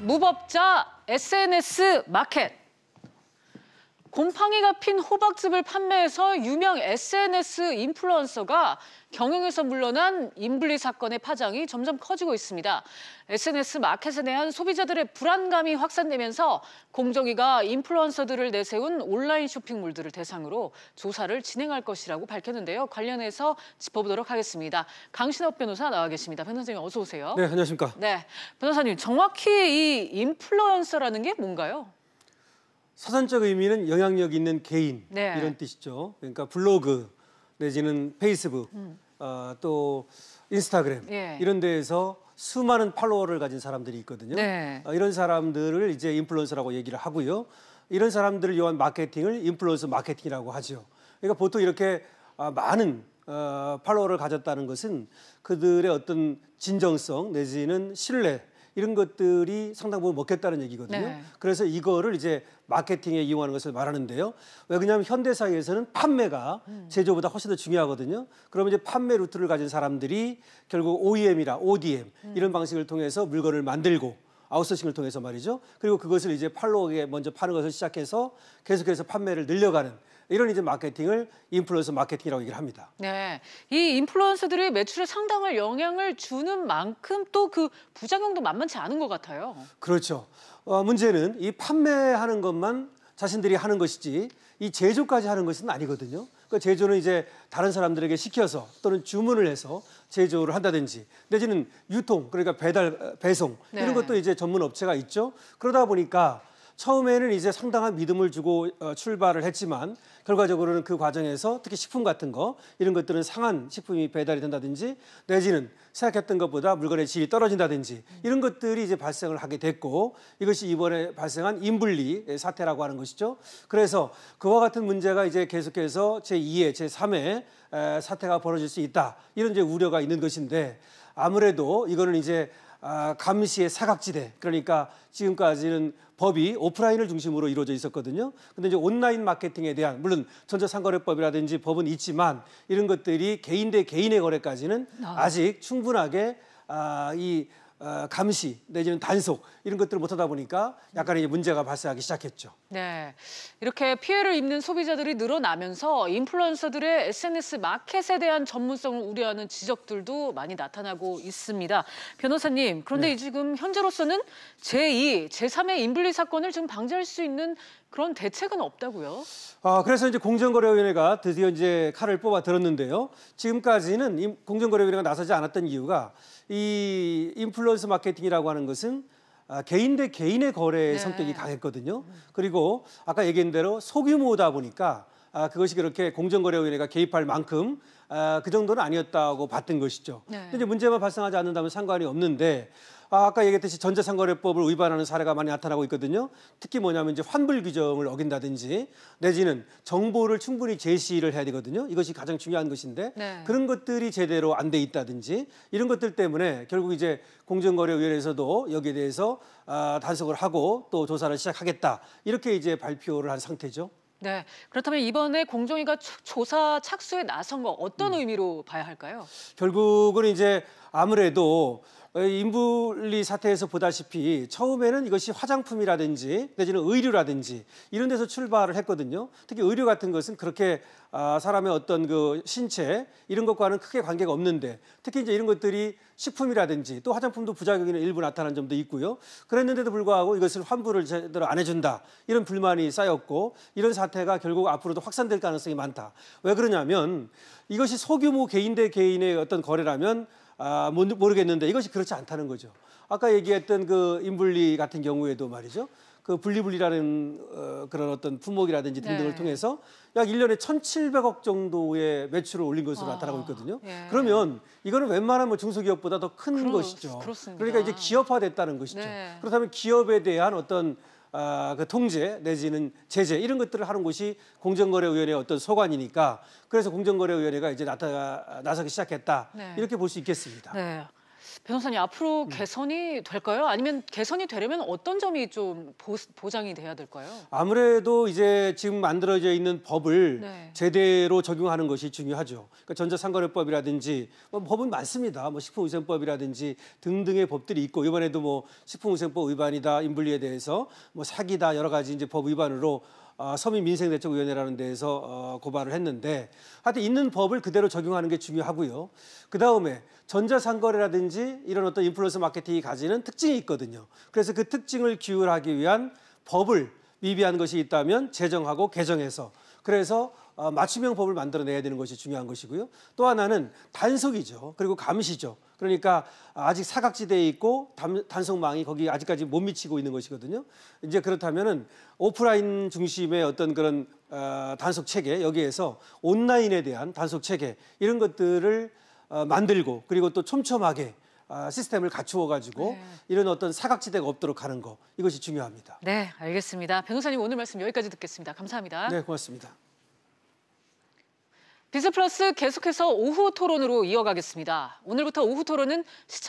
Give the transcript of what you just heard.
무법자 SNS 마켓. 곰팡이가 핀 호박즙을 판매해서 유명 SNS 인플루언서가 경영에서 물러난 인블리 사건의 파장이 점점 커지고 있습니다. SNS 마켓에 대한 소비자들의 불안감이 확산되면서 공정위가 인플루언서들을 내세운 온라인 쇼핑몰들을 대상으로 조사를 진행할 것이라고 밝혔는데요. 관련해서 짚어보도록 하겠습니다. 강신업 변호사 나와 계십니다. 변호사님 어서 오세요. 네, 안녕하십니까. 네, 변호사님 정확히 이 인플루언서라는 게 뭔가요? 사전적 의미는 영향력 있는 개인 네. 이런 뜻이죠. 그러니까 블로그 내지는 페이스북 음. 어, 또 인스타그램 예. 이런 데에서 수많은 팔로워를 가진 사람들이 있거든요. 네. 어, 이런 사람들을 이제 인플루언서라고 얘기를 하고요. 이런 사람들을 이용한 마케팅을 인플루언서 마케팅이라고 하죠. 그러니까 보통 이렇게 아, 많은 어, 팔로워를 가졌다는 것은 그들의 어떤 진정성 내지는 신뢰 이런 것들이 상당 부분 먹혔다는 얘기거든요. 네. 그래서 이거를 이제 마케팅에 이용하는 것을 말하는데요. 왜 그러냐면 현대 사회에서는 판매가 음. 제조보다 훨씬 더 중요하거든요. 그러면 이제 판매 루트를 가진 사람들이 결국 OEM이라 ODM 음. 이런 방식을 통해서 물건을 만들고 아웃소싱을 통해서 말이죠. 그리고 그것을 이제 팔로워에 먼저 파는 것을 시작해서 계속해서 판매를 늘려가는 이런 이제 마케팅을 인플루언서 마케팅이라고 얘기를 합니다. 네. 이 인플루언서들이 매출에 상당한 영향을 주는 만큼 또 그 부작용도 만만치 않은 것 같아요. 그렇죠. 어, 문제는 이 판매하는 것만 자신들이 하는 것이지 이 제조까지 하는 것은 아니거든요. 그 제조는 이제 다른 사람들에게 시켜서 또는 주문을 해서 제조를 한다든지 내지는 유통 그러니까 배달 배송 네. 이런 것도 이제 전문 업체가 있죠. 그러다 보니까 처음에는 이제 상당한 믿음을 주고 어, 출발을 했지만 결과적으로는 그 과정에서 특히 식품 같은 거 이런 것들은 상한 식품이 배달이 된다든지 내지는 생각했던 것보다 물건의 질이 떨어진다든지 이런 것들이 이제 발생을 하게 됐고 이것이 이번에 발생한 인불리 사태라고 하는 것이죠. 그래서 그와 같은 문제가 이제 계속해서 제2회, 제3회 사태가 벌어질 수 있다. 이런 이제 우려가 있는 것인데 아무래도 이거는 이제 아, 감시의 사각지대 그러니까 지금까지는 법이 오프라인을 중심으로 이루어져 있었거든요. 근데 이제 온라인 마케팅에 대한 물론 전자상거래법이라든지 법은 있지만 이런 것들이 개인 대 개인의 거래까지는 아. 아직 충분하게 아, 이 어, 감시 내지는 단속 이런 것들을 못하다 보니까 약간의 문제가 발생하기 시작했죠. 네, 이렇게 피해를 입는 소비자들이 늘어나면서 인플루언서들의 SNS 마켓에 대한 전문성을 우려하는 지적들도 많이 나타나고 있습니다. 변호사님, 그런데 네. 지금 현재로서는 제2, 제3의 인블리 사건을 지금 방지할 수 있는 그런 대책은 없다고요? 아, 그래서 이제 공정거래위원회가 드디어 이제 칼을 뽑아 들었는데요. 지금까지는 공정거래위원회가 나서지 않았던 이유가 이 인플루언서 마케팅이라고 하는 것은 아, 개인 대 개인의 거래의 네. 성격이 강했거든요. 그리고 아까 얘기한 대로 소규모다 보니까 아, 그것이 그렇게 공정거래위원회가 개입할 만큼 아, 그 정도는 아니었다고 봤던 것이죠. 네. 근데 이제 문제만 발생하지 않는다면 상관이 없는데 아, 아까 얘기했듯이 전자상거래법을 위반하는 사례가 많이 나타나고 있거든요. 특히 뭐냐면 이제 환불 규정을 어긴다든지 내지는 정보를 충분히 제시를 해야 되거든요. 이것이 가장 중요한 것인데 네. 그런 것들이 제대로 안 돼 있다든지 이런 것들 때문에 결국 이제 공정거래위원회에서도 여기에 대해서 아, 단속을 하고 또 조사를 시작하겠다 이렇게 이제 발표를 한 상태죠. 네, 그렇다면 이번에 공정위가 조사 착수에 나선 거 어떤 음. 의미로 봐야 할까요? 결국은 이제 아무래도 어, 인불리 사태에서 보다시피 처음에는 이것이 화장품이라든지 내지는 의류라든지 이런 데서 출발을 했거든요. 특히 의류 같은 것은 그렇게 아, 사람의 어떤 그 신체 이런 것과는 크게 관계가 없는데 특히 이제 이런 것들이 식품이라든지 또 화장품도 부작용이 일부 나타난 점도 있고요. 그랬는데도 불구하고 이것을 환불을 제대로 안 해준다 이런 불만이 쌓였고 이런 사태가 결국 앞으로도 확산될 가능성이 많다. 왜 그러냐면 이것이 소규모 개인 대 개인의 어떤 거래라면 아, 모르겠는데 이것이 그렇지 않다는 거죠. 아까 얘기했던 그 인분리 같은 경우에도 말이죠. 그 분리분리라는 어, 그런 어떤 품목이라든지 등등을 네. 통해서 약 1년에 1,700억 정도의 매출을 올린 것으로 아, 나타나고 있거든요. 예. 그러면 이거는 웬만하면 중소기업보다 더 큰 것이죠. 그렇습니다. 그러니까 이제 기업화됐다는 것이죠. 네. 그렇다면 기업에 대한 어떤 아, 그 통제 내지는 제재 이런 것들을 하는 곳이 공정거래위원회 의 어떤 소관이니까 그래서 공정거래위원회가 이제 나타 나서기 시작했다 네. 이렇게 볼 수 있겠습니다. 네. 변호사님 앞으로 음. 개선이 될까요? 아니면 개선이 되려면 어떤 점이 좀 보, 보장이 돼야 될까요? 아무래도 이제 지금 만들어져 있는 법을 네. 제대로 적용하는 것이 중요하죠. 그러니까 전자상거래법이라든지 뭐 법은 많습니다. 뭐 식품위생법이라든지 등등의 법들이 있고 이번에도 뭐 식품위생법 위반이다, 인불리에 대해서 뭐 사기다 여러 가지 이제 법 위반으로 어, 서민민생대책위원회라는 데에서 어, 고발을 했는데 하여튼 있는 법을 그대로 적용하는 게 중요하고요. 그다음에 전자상거래라든지 이런 어떤 인플루언서 마케팅이 가지는 특징이 있거든요. 그래서 그 특징을 기울하기 위한 법을 미비한 것이 있다면 제정하고 개정해서 그래서 어, 맞춤형 법을 만들어내야 되는 것이 중요한 것이고요. 또 하나는 단속이죠. 그리고 감시죠. 그러니까 아직 사각지대에 있고 단속망이 거기 아직까지 못 미치고 있는 것이거든요. 이제 그렇다면은 오프라인 중심의 어떤 그런 어, 단속 체계 여기에서 온라인에 대한 단속 체계 이런 것들을 어, 만들고 그리고 또 촘촘하게 아, 시스템을 갖추어 가지고 네. 이런 어떤 사각지대가 없도록 하는 거 이것이 중요합니다. 네, 알겠습니다. 변호사님 오늘 말씀 여기까지 듣겠습니다. 감사합니다. 네, 고맙습니다. 비즈플러스 계속해서 오후 토론으로 이어가겠습니다. 오늘부터 오후 토론은 시청